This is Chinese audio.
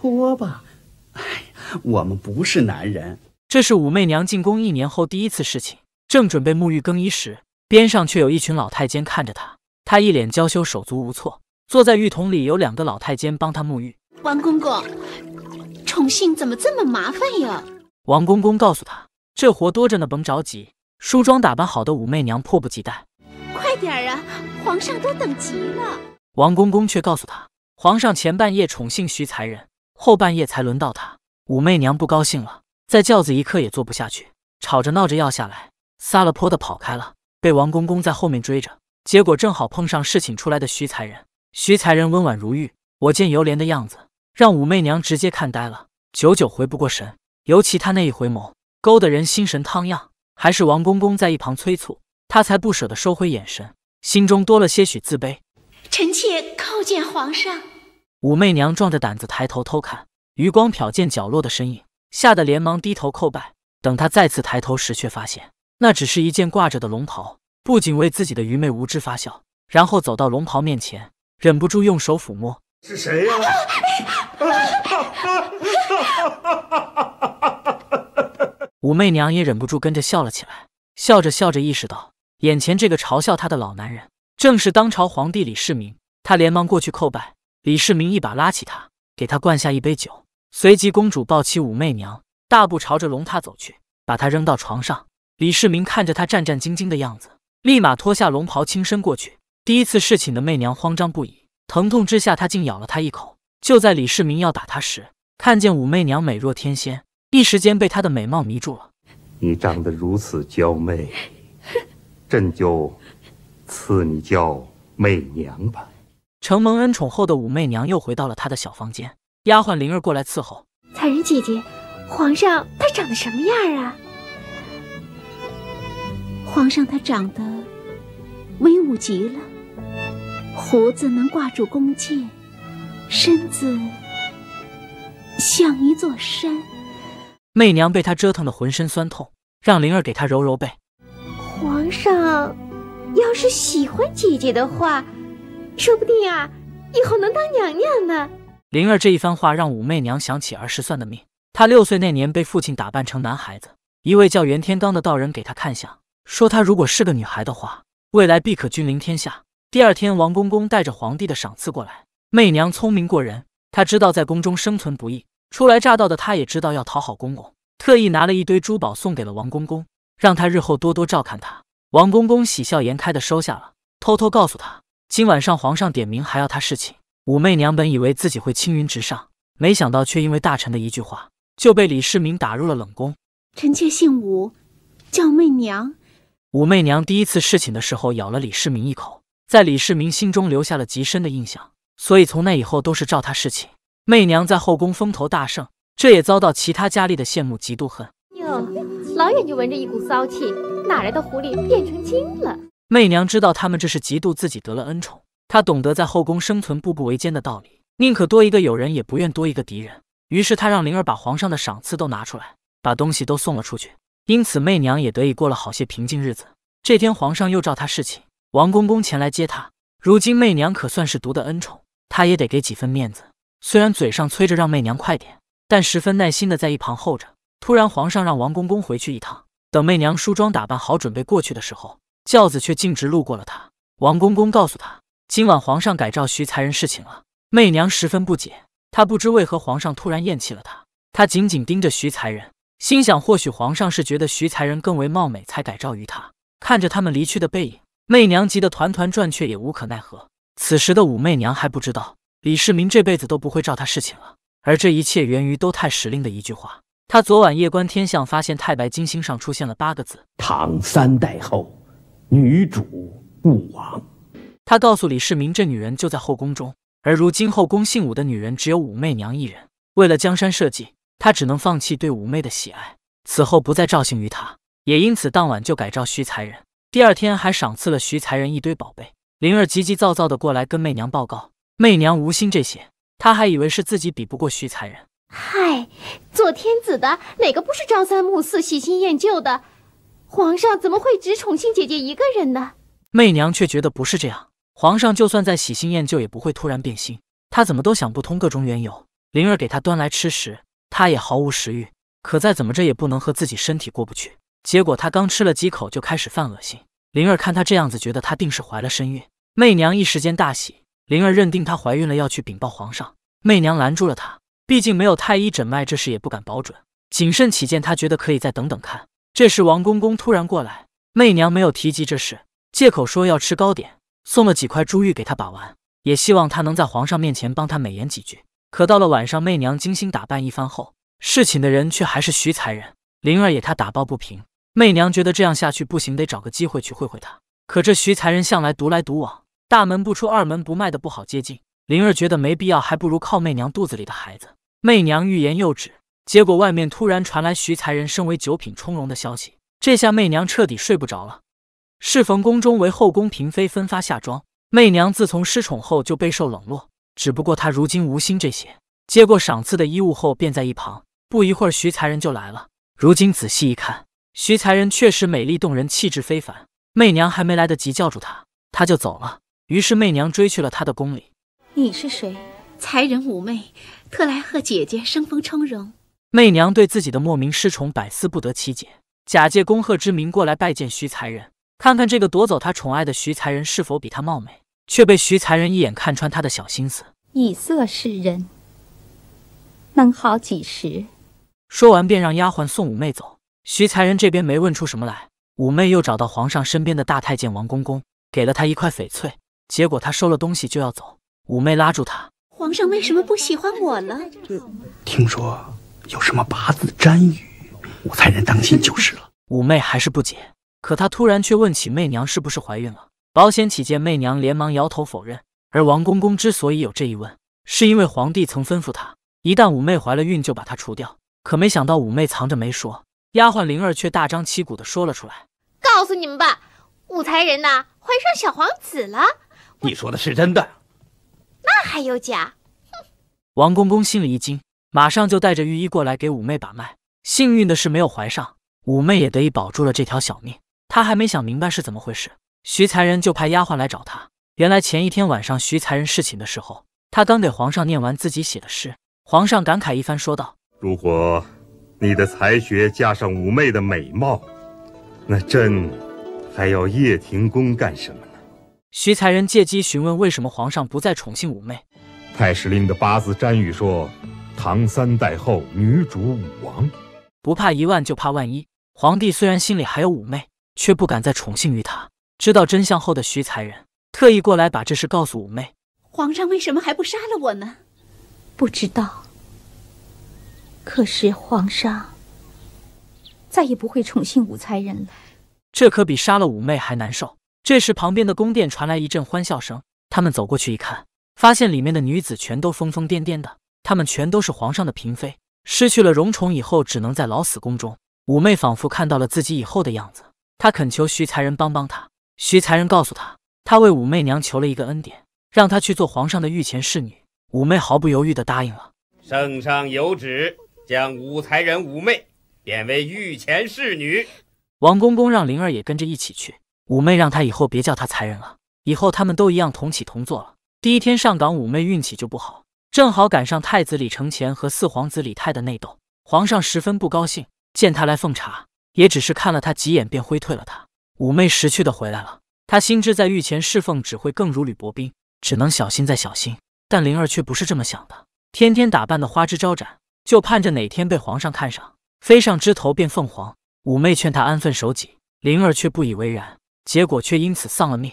脱吧，哎，我们不是男人。这是武媚娘进宫一年后第一次侍寝，正准备沐浴更衣时，边上却有一群老太监看着她，她一脸娇羞，手足无措，坐在浴桶里，有两个老太监帮她沐浴。王公公，宠幸怎么这么麻烦呀？王公公告诉她，这活多着呢，甭着急。梳妆打扮好的武媚娘迫不及待，快点啊，皇上都等急了。王公公却告诉她，皇上前半夜宠幸徐才人。后半夜才轮到他，武媚娘不高兴了，在轿子一刻也坐不下去，吵着闹着要下来，撒了泼的跑开了，被王公公在后面追着，结果正好碰上侍寝出来的徐才人。徐才人温婉如玉，我见犹怜的样子，让武媚娘直接看呆了，久久回不过神。尤其他那一回眸，勾得人心神汤漾。还是王公公在一旁催促，她才不舍得收回眼神，心中多了些许自卑。臣妾叩见皇上。武媚娘壮着胆子抬头偷看，余光瞟见角落的身影，吓得连忙低头叩拜。等她再次抬头时，却发现那只是一件挂着的龙袍，不仅为自己的愚昧无知发笑，然后走到龙袍面前，忍不住用手抚摸。是谁呀？武媚娘也忍不住跟着笑了起来，笑着笑着意识到，眼前这个嘲笑她的老男人正是当朝皇帝李世民。她连忙过去叩拜。李世民一把拉起他，给他灌下一杯酒，随即公主抱起武媚娘，大步朝着龙榻走去，把她扔到床上。李世民看着她战战兢兢的样子，立马脱下龙袍，轻身过去。第一次侍寝的媚娘慌张不已，疼痛之下她竟咬了他一口。就在李世民要打她时，看见武媚娘美若天仙，一时间被她的美貌迷住了。你长得如此娇媚，朕就赐你叫媚娘吧。承蒙恩宠后的武媚娘又回到了她的小房间，丫鬟灵儿过来伺候。彩云姐姐，皇上他长得什么样啊？皇上他长得威武极了，胡子能挂住弓箭，身子像一座山。媚娘被他折腾得浑身酸痛，让灵儿给她揉揉背。皇上要是喜欢姐姐的话。说不定啊，以后能当娘娘呢。灵儿这一番话让武媚娘想起儿时算的命。她六岁那年被父亲打扮成男孩子，一位叫袁天罡的道人给她看相，说她如果是个女孩的话，未来必可君临天下。第二天，王公公带着皇帝的赏赐过来。媚娘聪明过人，她知道在宫中生存不易，初来乍到的她也知道要讨好公公，特意拿了一堆珠宝送给了王公公，让他日后多多照看她。王公公喜笑颜开的收下了，偷偷告诉她。今晚上皇上点名还要她侍寝，武媚娘本以为自己会青云直上，没想到却因为大臣的一句话，就被李世民打入了冷宫。臣妾姓武，叫媚娘。武媚娘第一次侍寝的时候咬了李世民一口，在李世民心中留下了极深的印象，所以从那以后都是照她侍寝。媚娘在后宫风头大盛，这也遭到其他佳丽的羡慕嫉妒恨。哟，老远就闻着一股骚气，哪来的狐狸变成精了？媚娘知道他们这是嫉妒自己得了恩宠，她懂得在后宫生存步步维艰的道理，宁可多一个友人，也不愿多一个敌人。于是她让灵儿把皇上的赏赐都拿出来，把东西都送了出去。因此，媚娘也得以过了好些平静日子。这天，皇上又召她侍寝，王公公前来接她。如今，媚娘可算是得的恩宠，她也得给几分面子。虽然嘴上催着让媚娘快点，但十分耐心的在一旁候着。突然，皇上让王公公回去一趟。等媚娘梳妆打扮好，准备过去的时候。轿子却径直路过了他。王公公告诉他，今晚皇上改召徐才人侍寝了。媚娘十分不解，她不知为何皇上突然厌弃了她。她紧紧盯着徐才人，心想或许皇上是觉得徐才人更为貌美才改召于她。看着他们离去的背影，媚娘急得团团转，却也无可奈何。此时的武媚娘还不知道，李世民这辈子都不会召她侍寝了。而这一切源于都太史令的一句话。他昨晚夜观天象，发现太白金星上出现了八个字：唐三代后。女主不亡，他告诉李世民，这女人就在后宫中，而如今后宫姓武的女人只有武媚娘一人。为了江山社稷，他只能放弃对武媚的喜爱，此后不再召幸于她，也因此当晚就改召徐才人。第二天还赏赐了徐才人一堆宝贝。灵儿急急躁躁的过来跟媚娘报告，媚娘无心这些，她还以为是自己比不过徐才人。嗨，做天子的哪个不是朝三暮四、喜新厌旧的？皇上怎么会只宠幸姐姐一个人呢？媚娘却觉得不是这样，皇上就算再喜新厌旧，也不会突然变心。她怎么都想不通各种缘由。灵儿给她端来吃食，她也毫无食欲。可再怎么着也不能和自己身体过不去。结果她刚吃了几口，就开始犯恶心。灵儿看她这样子，觉得她定是怀了身孕。媚娘一时间大喜。灵儿认定她怀孕了，要去禀报皇上。媚娘拦住了她，毕竟没有太医诊脉，这事也不敢保准。谨慎起见，她觉得可以再等等看。这时，王公公突然过来，媚娘没有提及这事，借口说要吃糕点，送了几块珠玉给他把玩，也希望他能在皇上面前帮他美言几句。可到了晚上，媚娘精心打扮一番后，侍寝的人却还是徐才人。灵儿也他打抱不平，媚娘觉得这样下去不行，得找个机会去会会他。可这徐才人向来独来独往，大门不出二门不迈的，不好接近。灵儿觉得没必要，还不如靠媚娘肚子里的孩子。媚娘欲言又止。结果外面突然传来徐才人身为九品充荣的消息，这下媚娘彻底睡不着了。适逢宫中为后宫嫔妃分发夏装，媚娘自从失宠后就备受冷落，只不过她如今无心这些，接过赏赐的衣物后便在一旁。不一会儿，徐才人就来了。如今仔细一看，徐才人确实美丽动人，气质非凡。媚娘还没来得及叫住他，他就走了。于是媚娘追去了他的宫里。你是谁？才人妩媚，特来贺姐姐生逢充容。媚娘对自己的莫名失宠百思不得其解，假借恭贺之名过来拜见徐才人，看看这个夺走她宠爱的徐才人是否比她貌美，却被徐才人一眼看穿她的小心思。以色示人，能好几时？说完便让丫鬟送五妹走。徐才人这边没问出什么来，五妹又找到皇上身边的大太监王公公，给了他一块翡翠，结果他收了东西就要走，五妹拉住他，皇上为什么不喜欢我了？听说。有什么八字占语，武才人当心就是了。五妹还是不解，可她突然却问起媚娘是不是怀孕了。保险起见，媚娘连忙摇头否认。而王公公之所以有这一问，是因为皇帝曾吩咐他，一旦五妹怀了孕，就把她除掉。可没想到五妹藏着没说，丫鬟灵儿却大张旗鼓的说了出来。告诉你们吧，武才人呐，怀上小皇子了。你说的是真的？那还有假？哼！王公公心里一惊。马上就带着御医过来给五妹把脉，幸运的是没有怀上，五妹也得以保住了这条小命。她还没想明白是怎么回事，徐才人就派丫鬟来找她。原来前一天晚上，徐才人侍寝的时候，她刚给皇上念完自己写的诗，皇上感慨一番，说道：“如果，你的才学加上五妹的美貌，那朕还要叶廷公干什么呢？”徐才人借机询问为什么皇上不再宠幸五妹。太史令的八字占语说。唐三代后女主武王，不怕一万就怕万一。皇帝虽然心里还有武媚，却不敢再宠幸于她。知道真相后的徐才人特意过来把这事告诉五媚。皇上为什么还不杀了我呢？不知道。可是皇上再也不会宠幸武才人了。这可比杀了武媚还难受。这时，旁边的宫殿传来一阵欢笑声。他们走过去一看，发现里面的女子全都疯疯癫癫的。他们全都是皇上的嫔妃，失去了荣宠以后，只能在老死宫中。五妹仿佛看到了自己以后的样子，她恳求徐才人帮帮她。徐才人告诉她，她为武媚娘求了一个恩典，让她去做皇上的御前侍女。武媚毫不犹豫地答应了。圣上有旨，将武才人武媚贬为御前侍女。王公公让灵儿也跟着一起去。武媚让他以后别叫她才人了，以后他们都一样同起同坐了。第一天上岗，武媚运气就不好。正好赶上太子李承乾和四皇子李泰的内斗，皇上十分不高兴。见他来奉茶，也只是看了他几眼便挥退了他。五妹识趣的回来了，她心知在御前侍奉只会更如履薄冰，只能小心再小心。但灵儿却不是这么想的，天天打扮的花枝招展，就盼着哪天被皇上看上，飞上枝头变凤凰。五妹劝他安分守己，灵儿却不以为然，结果却因此丧了命。